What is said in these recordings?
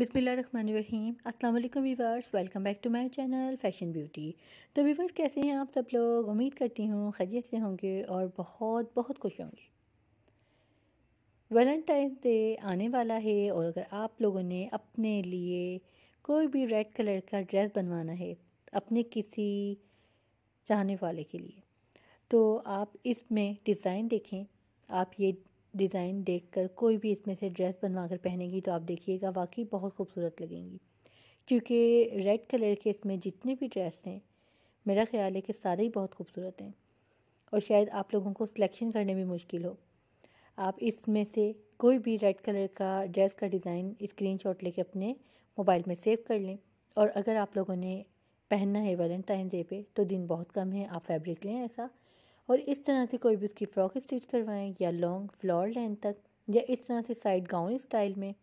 बिसमीम अल्लाम viewers welcome back to my channel fashion beauty तो वीवर्स कैसे हैं आप सब लोग उम्मीद करती हूँ खैरियत से होंगे और बहुत बहुत खुश होंगे वैलेंटाइन डे आने वाला है और अगर आप लोगों ने अपने लिए कोई भी रेड कलर का ड्रेस बनवाना है अपने किसी चाहने वाले के लिए तो आप इसमें डिज़ाइन देखें आप ये डिज़ाइन देखकर कोई भी इसमें से ड्रेस बनवा कर पहनेगी तो आप देखिएगा वाकई बहुत खूबसूरत लगेंगी क्योंकि रेड कलर के इसमें जितने भी ड्रेस हैं मेरा ख्याल है कि सारे ही बहुत खूबसूरत हैं और शायद आप लोगों को सिलेक्शन करने में मुश्किल हो आप इसमें से कोई भी रेड कलर का ड्रेस का डिज़ाइन स्क्रीन शॉट लेके अपने मोबाइल में सेव कर लें और अगर आप लोगों ने पहनना है वैलेंटाइन डे पे तो दिन बहुत कम है आप फैब्रिक लें ऐसा और इस तरह से कोई भी उसकी फ़्रॉक स्टिच करवाएं या लॉन्ग फ्लोर लेंथ तक या इस तरह से साइड गाउन स्टाइल में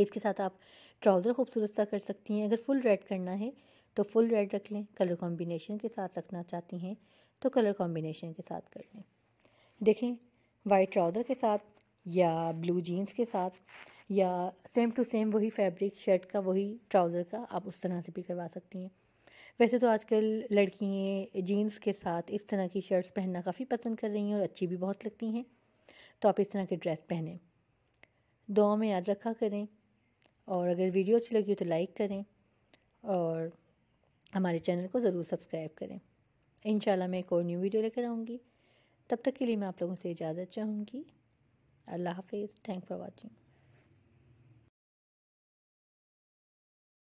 इसके साथ आप ट्राउज़र खूबसूरत सा कर सकती हैं अगर फुल रेड करना है तो फुल रेड रख लें कलर कॉम्बिनेशन के साथ रखना चाहती हैं तो कलर कॉम्बिनेशन के साथ कर लें देखें वाइट ट्राउज़र के साथ या ब्लू जीन्स के साथ या सेम टू सेम वही फैब्रिक शर्ट का वही ट्राउज़र का आप उस तरह से भी करवा सकती हैं वैसे तो आजकल लड़कियाँ जीन्स के साथ इस तरह की शर्ट्स पहनना काफ़ी पसंद कर रही हैं और अच्छी भी बहुत लगती हैं तो आप इस तरह के ड्रेस पहनें दुआ में याद रखा करें और अगर वीडियो अच्छी लगी हो तो लाइक करें और हमारे चैनल को ज़रूर सब्सक्राइब करें इन मैं एक और न्यू वीडियो लेकर आऊँगी तब तक के लिए मैं आप लोगों से इजाज़त चाहूँगी अल्लाह हाफिज़ थैंक फॉर वॉचिंग